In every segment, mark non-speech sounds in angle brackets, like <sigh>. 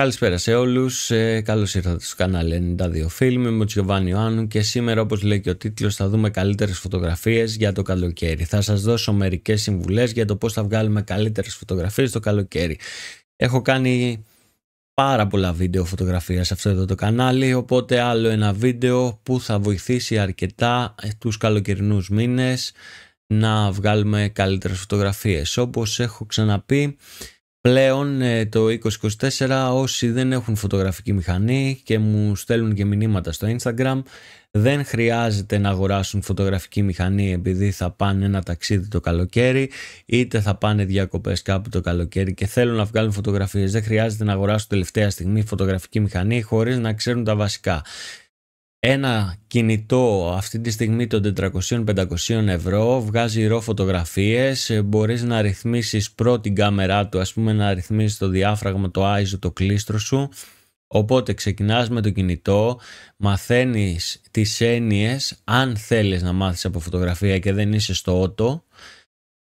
Καλησπέρα σε όλους. ε, καλώς ήρθατε στο κανάλι 92 Film, είμαι ο Τσιωβάνι Ιωάννου και σήμερα όπως λέει και ο τίτλος, θα δούμε καλύτερες φωτογραφίες για το καλοκαίρι. Θα σας δώσω μερικές συμβουλές για το πώς θα βγάλουμε καλύτερες φωτογραφίες το καλοκαίρι. Έχω κάνει πάρα πολλά βίντεο φωτογραφίας σε αυτό εδώ το κανάλι, οπότε άλλο ένα βίντεο που θα βοηθήσει αρκετά τους καλοκαιρινούς μήνες να βγάλουμε καλύτερες φωτογραφίες, όπως έχω ξαναπεί, Πλέον ε, το 2024 όσοι δεν έχουν φωτογραφική μηχανή και μου στέλνουν και μηνύματα στο Instagram δεν χρειάζεται να αγοράσουν φωτογραφική μηχανή επειδή θα πάνε ένα ταξίδι το καλοκαίρι είτε θα πάνε διακοπές κάπου το καλοκαίρι και θέλουν να βγάλουν φωτογραφίες. Δεν χρειάζεται να αγοράσουν τελευταία στιγμή φωτογραφική μηχανή χωρίς να ξέρουν τα βασικά ένα κινητό αυτή τη στιγμή των 400-500 ευρώ βγάζει ρο φωτογραφίες, μπορείς να ρυθμίσεις πρώτη κάμερά του, ας πούμε να ρυθμίσεις το διάφραγμα, το ISO, το κλίστρο σου. Οπότε ξεκινάς με το κινητό, μαθαίνεις τις έννοιες, αν θέλεις να μάθεις από φωτογραφία και δεν είσαι στο ότο,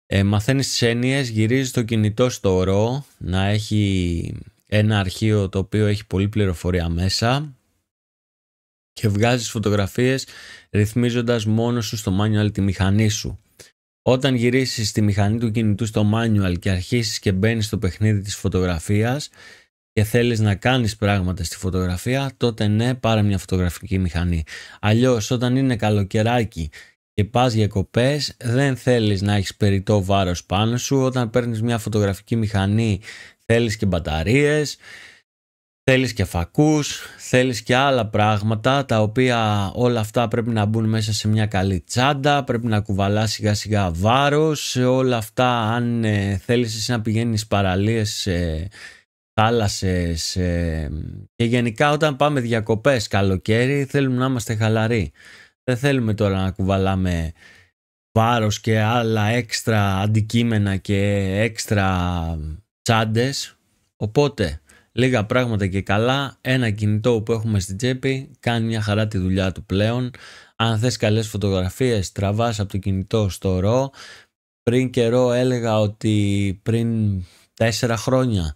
ε, μαθαίνεις τις έννοιες, γυρίζεις το κινητό στο ρο, να έχει ένα αρχείο το οποίο έχει πολλή πληροφορία μέσα, και βγάζεις φωτογραφίες ρυθμίζοντας μόνο σου στο manual τη μηχανή σου. Όταν γυρίσεις τη μηχανή του κινητού στο manual και αρχίσεις και μπαίνεις στο παιχνίδι της φωτογραφίας και θέλεις να κάνεις πράγματα στη φωτογραφία, τότε ναι, πάρε μια φωτογραφική μηχανή. Αλλιώς όταν είναι καλοκαιράκι και πας για κοπές, δεν θέλεις να έχεις περιττό βάρος πάνω σου. Όταν παίρνεις μια φωτογραφική μηχανή θέλεις και μπαταρίες, Θέλεις και φακούς, θέλεις και άλλα πράγματα τα οποία όλα αυτά πρέπει να μπουν μέσα σε μια καλή τσάντα, πρέπει να κουβαλάς σιγά σιγά βάρος, όλα αυτά αν ε, θέλεις εσύ να πηγαίνεις παραλίες, θάλασσες ε, και γενικά όταν πάμε διακοπές καλοκαίρι θέλουμε να είμαστε χαλαροί. Δεν θέλουμε τώρα να κουβαλάμε βάρος και άλλα έξτρα αντικείμενα και έξτρα τσάντες, οπότε... Λίγα πράγματα και καλά, ένα κινητό που έχουμε στην τσέπη κάνει μια χαρά τη δουλειά του πλέον. Αν θες καλές φωτογραφίες, τραβάς από το κινητό στο ρο. Πριν καιρό έλεγα ότι πριν τέσσερα χρόνια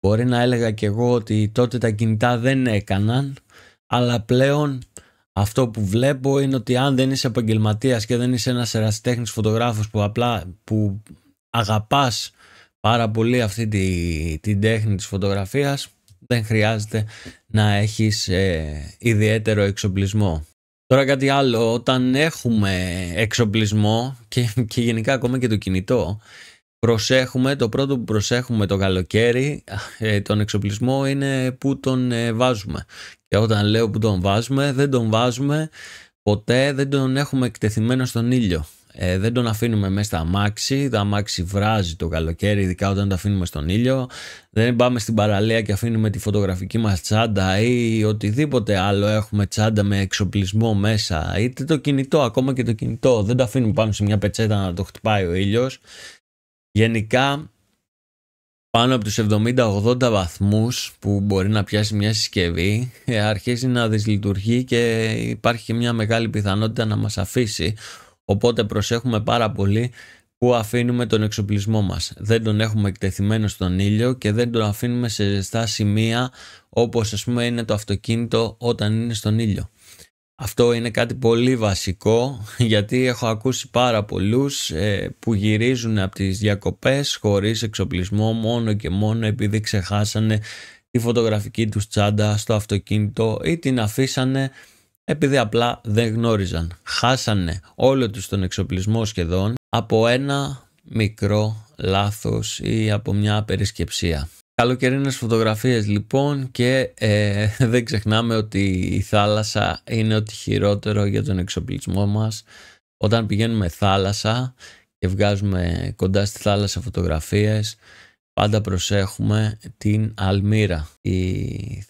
μπορεί να έλεγα και εγώ ότι τότε τα κινητά δεν έκαναν, αλλά πλέον αυτό που βλέπω είναι ότι αν δεν είσαι επαγγελματίας και δεν είσαι ένας ερασιτέχνης φωτογράφος που απλά που αγαπάς πάρα πολύ αυτή την τη τέχνη της φωτογραφίας δεν χρειάζεται να έχεις ε, ιδιαίτερο εξοπλισμό. Τώρα κάτι άλλο, όταν έχουμε εξοπλισμό και, και γενικά ακόμα και το κινητό, προσέχουμε, το πρώτο που προσέχουμε το καλοκαίρι, ε, τον εξοπλισμό είναι που τον ε, βάζουμε. Και όταν λέω που τον βάζουμε, δεν τον βάζουμε ποτέ, δεν τον έχουμε εκτεθειμένο στον ήλιο. Ε, δεν τον αφήνουμε μέσα στα αμάξι. Τα αμάξι βράζει το καλοκαίρι, ειδικά όταν το αφήνουμε στον ήλιο. Δεν πάμε στην παραλία και αφήνουμε τη φωτογραφική μας τσάντα ή οτιδήποτε άλλο. Έχουμε τσάντα με εξοπλισμό μέσα, είτε το κινητό, ακόμα και το κινητό. Δεν το αφήνουμε πάνω σε μια πετσέτα να το χτυπάει ο ήλιος. Γενικά, πάνω από τους 70-80 βαθμούς που μπορεί να πιάσει μια συσκευή ε, αρχίζει να δυσλειτουργεί και υπάρχει και μια μεγάλη πιθανότητα να μας αφήσει Οπότε προσέχουμε πάρα πολύ που αφήνουμε τον εξοπλισμό μας. Δεν τον έχουμε εκτεθειμένο στον ήλιο και δεν τον αφήνουμε σε ζεστά σημεία όπως ας πούμε είναι το αυτοκίνητο όταν είναι στον ήλιο. Αυτό είναι κάτι πολύ βασικό <laughs> γιατί έχω ακούσει πάρα πολλούς ε, που γυρίζουν από τις διακοπές χωρίς εξοπλισμό μόνο και μόνο επειδή ξεχάσανε τη φωτογραφική τους τσάντα στο αυτοκίνητο ή την αφήσανε επειδή απλά δεν γνώριζαν. Χάσανε όλο τους τον εξοπλισμό σχεδόν από ένα μικρό λάθος ή από μια απερισκεψία. Καλοκαιρινές φωτογραφίες λοιπόν και ε, <laughs> δεν ξεχνάμε ότι η θάλασσα είναι ότι χειρότερο για τον εξοπλισμό μας. Όταν πηγαίνουμε θάλασσα και βγάζουμε κοντά στη θάλασσα φωτογραφίες πάντα προσέχουμε την αλμύρα. Η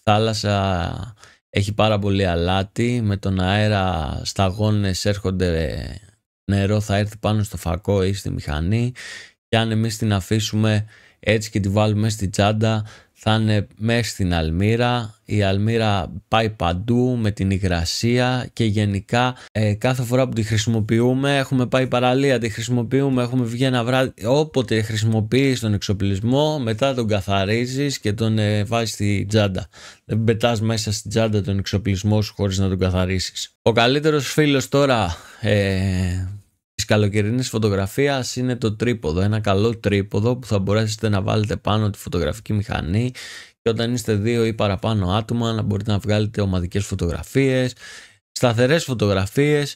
θάλασσα έχει πάρα πολύ αλάτι, με τον αέρα σταγόνες έρχονται νερό θα έρθει πάνω στο φακό ή στη μηχανή και αν εμείς την αφήσουμε έτσι και τη βάλουμε στη τσάντα θα είναι μέσα στην αλμύρα, η αλμύρα πάει παντού με την υγρασία και γενικά ε, κάθε φορά που τη χρησιμοποιούμε έχουμε πάει παραλία, τη χρησιμοποιούμε, έχουμε βγει ένα βράδυ, όποτε χρησιμοποιείς τον εξοπλισμό μετά τον καθαρίζεις και τον ε, βάζεις στη τσάντα. Δεν πετάς μέσα στην τσάντα τον εξοπλισμό σου χωρίς να τον καθαρίσεις. Ο καλύτερος φίλος τώρα ε, Της καλοκαιρινής φωτογραφίας είναι το τρίποδο. Ένα καλό τρίποδο που θα μπορέσετε να βάλετε πάνω τη φωτογραφική μηχανή και όταν είστε δύο ή παραπάνω άτομα να μπορείτε να βγάλετε ομαδικές φωτογραφίες, σταθερές φωτογραφίες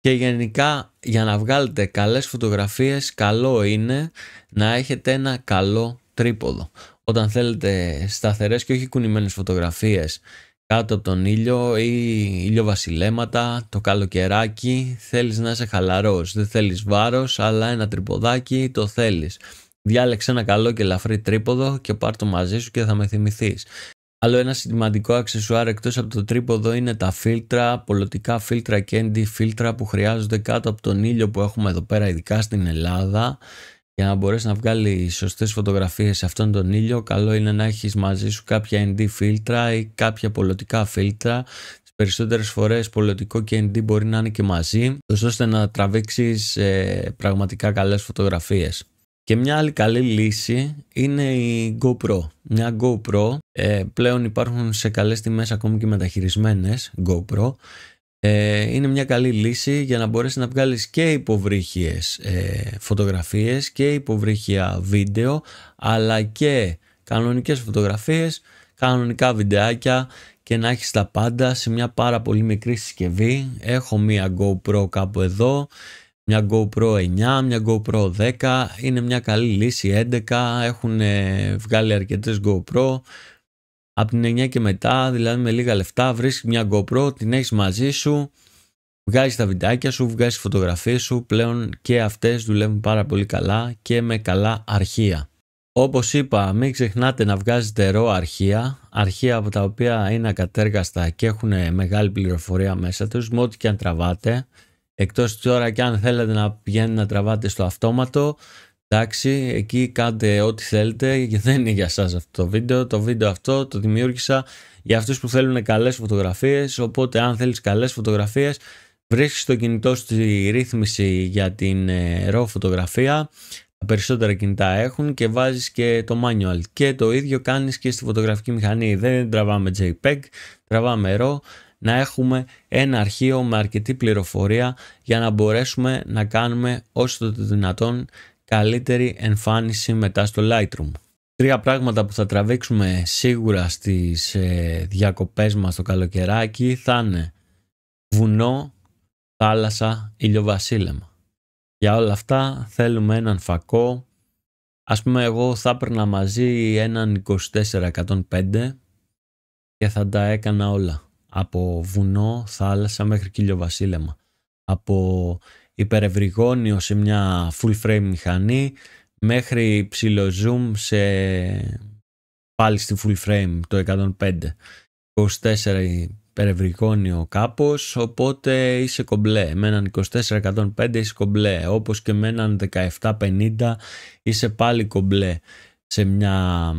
και γενικά για να βγάλετε καλές φωτογραφίες καλό είναι να έχετε ένα καλό τρίποδο. Όταν θέλετε σταθερές και όχι κουνημένες φωτογραφίες κάτω από τον ήλιο ή βασιλέματα, το καλοκαιράκι, θέλεις να είσαι χαλαρός, δεν θέλεις βάρος, αλλά ένα τρυποδάκι το θέλεις. Διάλεξε ένα καλό και ελαφρύ τρίποδο και πάρ' το μαζί σου και θα με θυμηθείς. Άλλο ένα σημαντικό αξεσουάρ εκτός από το τρίποδο είναι τα φίλτρα, πολιτικά φίλτρα και φίλτρα που χρειάζονται κάτω από τον ήλιο που έχουμε εδώ πέρα, ειδικά στην Ελλάδα για να μπορέσει να βγάλει σωστές φωτογραφίες σε αυτόν τον ήλιο, καλό είναι να έχεις μαζί σου κάποια ND φίλτρα ή κάποια πολιτικά φίλτρα. Τις περισσότερες φορές πολιτικό και ND μπορεί να είναι και μαζί, ώστε να τραβήξεις ε, πραγματικά καλές φωτογραφίες. Και μια άλλη καλή λύση είναι η GoPro. Μια GoPro, ε, πλέον υπάρχουν σε καλές τιμές ακόμη και μεταχειρισμένες GoPro ε, είναι μια καλή λύση για να μπορέσεις να βγάλεις και υποβρύχιες ε, φωτογραφίες και υποβρύχια βίντεο αλλά και κανονικές φωτογραφίες, κανονικά βιντεάκια και να έχεις τα πάντα σε μια πάρα πολύ μικρή συσκευή. Έχω μια GoPro κάπου εδώ, μια GoPro 9, μια GoPro 10, είναι μια καλή λύση 11, έχουν βγάλει αρκετές GoPro από την 9 και μετά, δηλαδή με λίγα λεφτά, βρίσκεις μια GoPro, την έχεις μαζί σου, βγάζεις τα βιντεάκια σου, βγάζεις φωτογραφίες σου, πλέον και αυτές δουλεύουν πάρα πολύ καλά και με καλά αρχεία. Όπως είπα, μην ξεχνάτε να βγάζετε ρο αρχεία, αρχεία από τα οποία είναι ακατέργαστα και έχουν μεγάλη πληροφορία μέσα τους, με ό,τι και αν τραβάτε. Εκτός τώρα και αν θέλετε να πηγαίνετε να τραβάτε στο αυτόματο, εντάξει, εκεί κάντε ό,τι θέλετε και δεν είναι για σας αυτό το βίντεο. Το βίντεο αυτό το δημιούργησα για αυτούς που θέλουν καλές φωτογραφίες, οπότε αν θέλεις καλές φωτογραφίες βρίσκεις το κινητό στη ρύθμιση για την RAW ε, φωτογραφία, τα περισσότερα κινητά έχουν και βάζεις και το manual και το ίδιο κάνεις και στη φωτογραφική μηχανή δεν τραβάμε JPEG, τραβάμε RAW να έχουμε ένα αρχείο με αρκετή πληροφορία για να μπορέσουμε να κάνουμε όσο το δυνατόν καλύτερη εμφάνιση μετά στο Lightroom. Τρία πράγματα που θα τραβήξουμε σίγουρα στις ε, διακοπές μας το καλοκαιράκι θα είναι βουνό, θάλασσα, ηλιοβασίλεμα. Για όλα αυτά θέλουμε έναν φακό. Ας πούμε εγώ θα έπαιρνα μαζί έναν 24-105 και θα τα έκανα όλα. Από βουνό, θάλασσα μέχρι και ηλιοβασίλεμα. Από υπερευρυγόνιος σε μια full frame μηχανή μέχρι zoom σε πάλι στη full frame το 105 24 υπερευρυγόνιο κάπως οπότε είσαι κομπλέ με έναν 24-105 είσαι κομπλέ όπως και με έναν 17-50 είσαι πάλι κομπλέ σε μια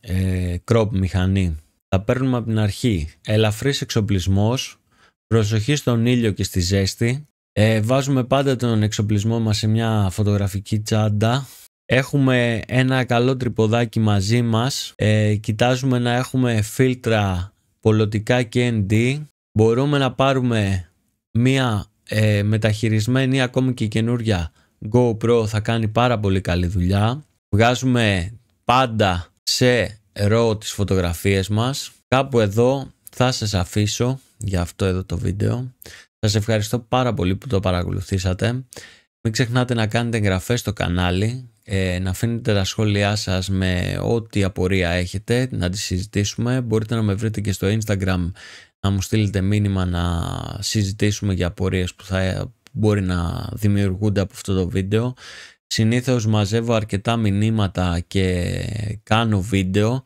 ε, crop μηχανή θα παίρνουμε από την αρχή ελαφρύς εξοπλισμός προσοχή στον ήλιο και στη ζέστη ε, βάζουμε πάντα τον εξοπλισμό μας σε μια φωτογραφική τσάντα. Έχουμε ένα καλό τρυποδάκι μαζί μας. Ε, κοιτάζουμε να έχουμε φίλτρα πολλωτικά και ND. Μπορούμε να πάρουμε μια ε, μεταχειρισμένη ακόμη και καινούρια GoPro θα κάνει πάρα πολύ καλή δουλειά. Βγάζουμε πάντα σε RAW τις φωτογραφίες μας. Κάπου εδώ θα σας αφήσω για αυτό εδώ το βίντεο. Σας ευχαριστώ πάρα πολύ που το παρακολουθήσατε. Μην ξεχνάτε να κάνετε εγγραφές στο κανάλι, ε, να αφήνετε τα σχόλιά σας με ό,τι απορία έχετε, να τη συζητήσουμε. Μπορείτε να με βρείτε και στο Instagram, να μου στείλετε μήνυμα να συζητήσουμε για απορίες που θα μπορεί να δημιουργούνται από αυτό το βίντεο. Συνήθως μαζεύω αρκετά μηνύματα και κάνω βίντεο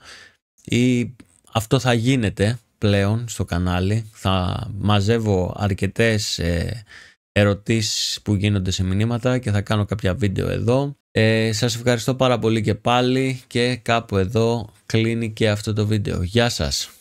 ή αυτό θα γίνεται πλέον στο κανάλι. Θα μαζεύω αρκετές ε, ερωτήσεις που γίνονται σε μηνύματα και θα κάνω κάποια βίντεο εδώ. Ε, σας ευχαριστώ πάρα πολύ και πάλι και κάπου εδώ κλείνει και αυτό το βίντεο. Γεια σας!